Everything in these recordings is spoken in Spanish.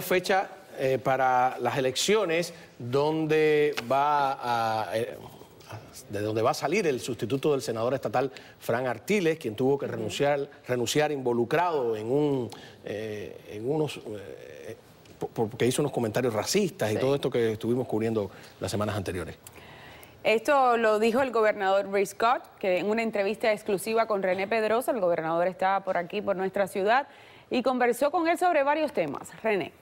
fecha eh, para las elecciones donde va a, eh, de donde va a salir el sustituto del senador estatal Fran Artiles, quien tuvo que renunciar, renunciar involucrado en, un, eh, en unos porque hizo unos comentarios racistas y todo esto que estuvimos cubriendo las semanas anteriores. Esto lo dijo el gobernador Ray Scott, que en una entrevista exclusiva con René Pedrosa, el gobernador estaba por aquí, por nuestra ciudad, y conversó con él sobre varios temas. René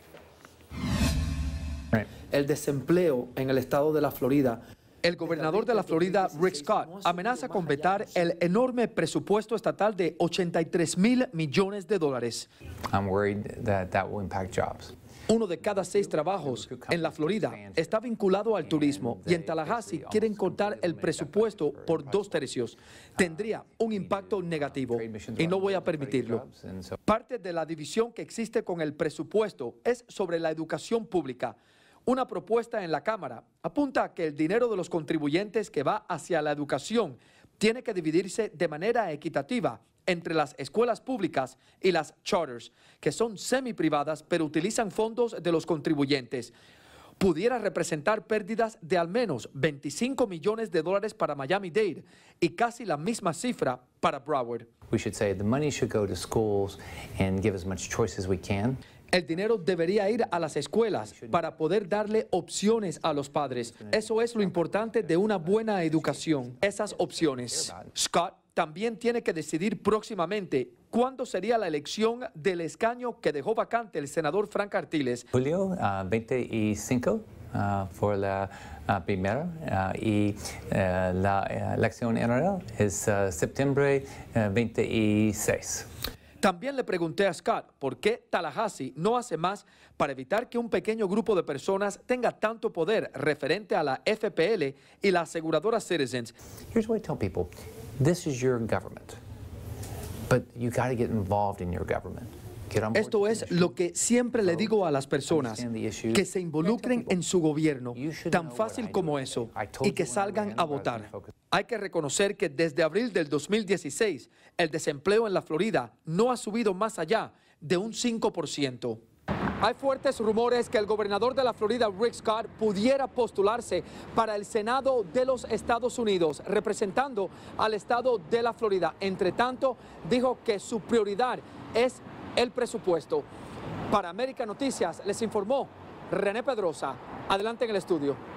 el desempleo en el estado de la Florida. El gobernador de la Florida, Rick Scott, amenaza con vetar el enorme presupuesto estatal de 83 mil millones de dólares. Uno de cada seis trabajos en la Florida está vinculado al turismo y en Tallahassee quieren cortar el presupuesto por dos tercios. Tendría un impacto negativo y no voy a permitirlo. Parte de la división que existe con el presupuesto es sobre la educación pública una propuesta en la Cámara apunta a que el dinero de los contribuyentes que va hacia la educación tiene que dividirse de manera equitativa entre las escuelas públicas y las charters, que son semi-privadas pero utilizan fondos de los contribuyentes. Pudiera representar pérdidas de al menos 25 millones de dólares para Miami-Dade y casi la misma cifra para Broward. We should el dinero debería ir a las escuelas para poder darle opciones a los padres. Eso es lo importante de una buena educación, esas opciones. Scott también tiene que decidir próximamente cuándo sería la elección del escaño que dejó vacante el senador Frank Artiles. Julio 25 ah, por ah, la ah, primera y eh, la eh, elección general es septiembre 26. Eh, también le pregunté a Scott por qué Tallahassee no hace más para evitar que un pequeño grupo de personas tenga tanto poder referente a la FPL y la aseguradora Citizens. Esto es lo que siempre le digo a las personas, que se involucren en su gobierno, tan fácil como eso, y que salgan a votar. Hay que reconocer que desde abril del 2016 el desempleo en la Florida no ha subido más allá de un 5%. Hay fuertes rumores que el gobernador de la Florida, Rick Scott, pudiera postularse para el Senado de los Estados Unidos, representando al estado de la Florida. Entre tanto, dijo que su prioridad es el presupuesto. Para América Noticias les informó René Pedrosa. Adelante en el estudio.